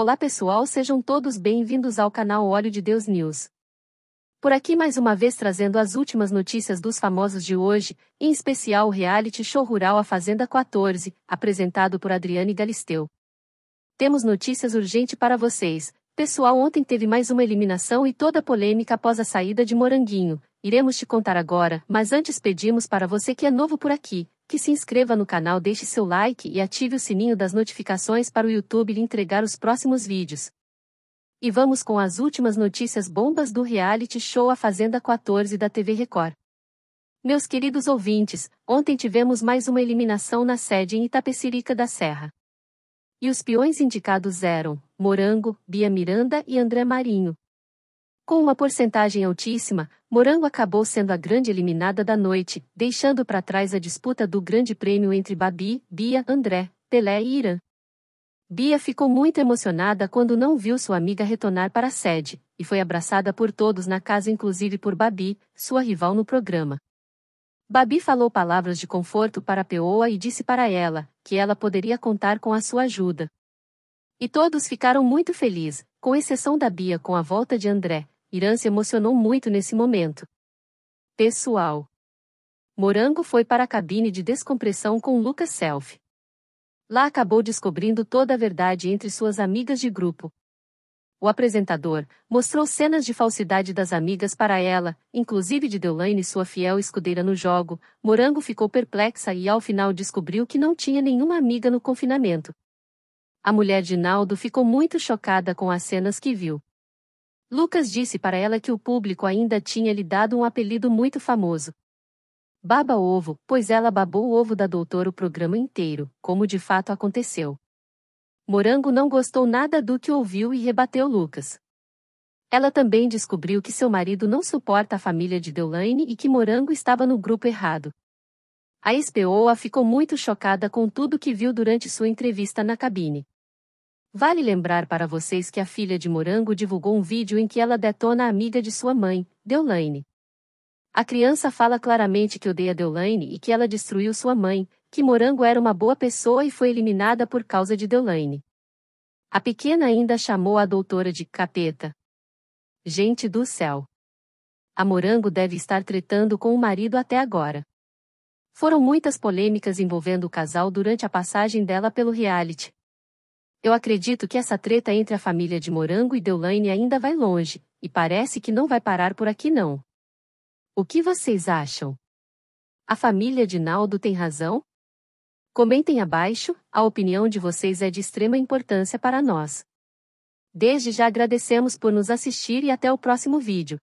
Olá pessoal, sejam todos bem-vindos ao canal Óleo de Deus News. Por aqui mais uma vez trazendo as últimas notícias dos famosos de hoje, em especial o reality show rural A Fazenda 14, apresentado por Adriane Galisteu. Temos notícias urgentes para vocês. Pessoal, ontem teve mais uma eliminação e toda a polêmica após a saída de Moranguinho. Iremos te contar agora, mas antes pedimos para você que é novo por aqui, que se inscreva no canal, deixe seu like e ative o sininho das notificações para o YouTube lhe entregar os próximos vídeos. E vamos com as últimas notícias bombas do reality show A Fazenda 14 da TV Record. Meus queridos ouvintes, ontem tivemos mais uma eliminação na sede em Itapecirica da Serra. E os peões indicados eram Morango, Bia Miranda e André Marinho. Com uma porcentagem altíssima, Morango acabou sendo a grande eliminada da noite, deixando para trás a disputa do Grande Prêmio entre Babi, Bia, André, Pelé e Irã. Bia ficou muito emocionada quando não viu sua amiga retornar para a sede, e foi abraçada por todos na casa, inclusive por Babi, sua rival no programa. Babi falou palavras de conforto para Peoa e disse para ela que ela poderia contar com a sua ajuda. E todos ficaram muito felizes, com exceção da Bia com a volta de André, Irã se emocionou muito nesse momento. Pessoal. Morango foi para a cabine de descompressão com Lucas Self. Lá acabou descobrindo toda a verdade entre suas amigas de grupo. O apresentador mostrou cenas de falsidade das amigas para ela, inclusive de Deolane, sua fiel escudeira no jogo. Morango ficou perplexa e ao final descobriu que não tinha nenhuma amiga no confinamento. A mulher de Naldo ficou muito chocada com as cenas que viu. Lucas disse para ela que o público ainda tinha lhe dado um apelido muito famoso. Baba ovo, pois ela babou o ovo da doutora o programa inteiro, como de fato aconteceu. Morango não gostou nada do que ouviu e rebateu Lucas. Ela também descobriu que seu marido não suporta a família de Deulaine e que Morango estava no grupo errado. A ex ficou muito chocada com tudo que viu durante sua entrevista na cabine. Vale lembrar para vocês que a filha de Morango divulgou um vídeo em que ela detona a amiga de sua mãe, Deolaine. A criança fala claramente que odeia Deolaine e que ela destruiu sua mãe, que Morango era uma boa pessoa e foi eliminada por causa de Deolaine. A pequena ainda chamou a doutora de capeta. Gente do céu. A Morango deve estar tretando com o marido até agora. Foram muitas polêmicas envolvendo o casal durante a passagem dela pelo reality, eu acredito que essa treta entre a família de Morango e Deulaine ainda vai longe, e parece que não vai parar por aqui não. O que vocês acham? A família de Naldo tem razão? Comentem abaixo, a opinião de vocês é de extrema importância para nós. Desde já agradecemos por nos assistir e até o próximo vídeo.